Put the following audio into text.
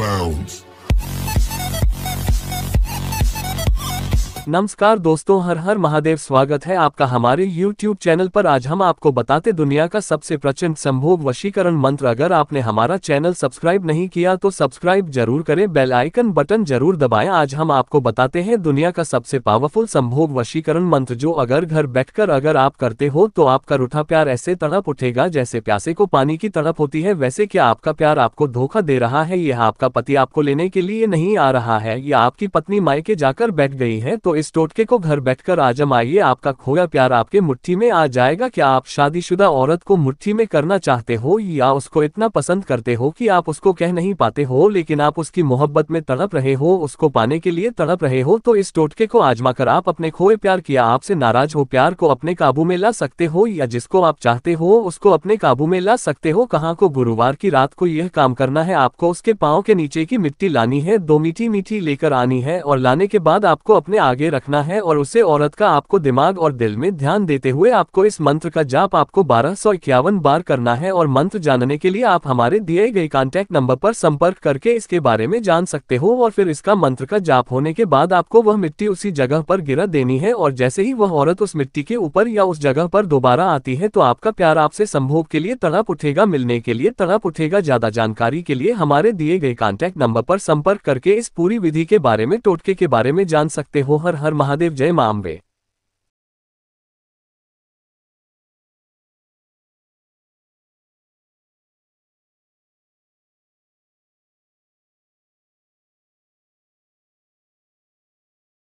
bounds. नमस्कार दोस्तों हर हर महादेव स्वागत है आपका हमारे YouTube चैनल पर आज हम आपको बताते दुनिया का सबसे प्रचंड संभोग वशीकरण मंत्र अगर आपने हमारा चैनल सब्सक्राइब नहीं किया तो सब्सक्राइब जरूर करें बेल आइकन बटन जरूर दबाएं आज हम आपको बताते हैं दुनिया का सबसे पावरफुल संभोग वशीकरण मंत्र जो अगर घर बैठ अगर आप करते हो तो आपका रूठा प्यार ऐसे तड़प उठेगा जैसे प्यासे को पानी की तड़प होती है वैसे क्या आपका प्यार आपको धोखा दे रहा है यह आपका पति आपको लेने के लिए नहीं आ रहा है या आपकी पत्नी मायके जाकर बैठ गई है तो इस टोटके को घर बैठकर आजमाइए आपका खोया प्यार आपके मुट्ठी में आ जाएगा क्या आप शादीशुदा औरत को मुट्ठी में करना चाहते हो या उसको इतना पसंद करते हो कि आप उसको कह नहीं पाते हो लेकिन आप उसकी मोहब्बत में तड़प रहे हो उसको पाने के लिए तड़प रहे हो तो इस टोटके को आजमा कर आप अपने खोए प्यार किया आपसे नाराज हो प्यार को अपने काबू में ला सकते हो या जिसको आप चाहते हो उसको अपने काबू में ला सकते हो कहाँ को गुरुवार की रात को यह काम करना है आपको उसके पाँव के नीचे की मिट्टी लानी है दो मीठी मीठी लेकर आनी है और लाने के बाद आपको अपने आगे आगे रखना है और उसे औरत का आपको दिमाग और दिल में ध्यान देते हुए आपको इस मंत्र का जाप आपको बारह बार करना है और मंत्र जानने के लिए आप हमारे दिए गए कॉन्टैक्ट नंबर पर संपर्क करके इसके बारे में जान सकते हो और फिर इसका मंत्र का जाप होने के बाद आपको वह मिट्टी उसी जगह पर गिरा देनी है और जैसे ही वह औरत उस मिट्टी के ऊपर या उस जगह पर दोबारा आती है तो आपका प्यार आपसे संभोग के लिए तड़प उठेगा मिलने के लिए तड़प उठेगा ज्यादा जानकारी के लिए हमारे दिए गए कॉन्टैक्ट नंबर पर संपर्क करके इस पूरी विधि के बारे में टोटके के बारे में जान सकते हो हर हर महादेव जय मां अम्बे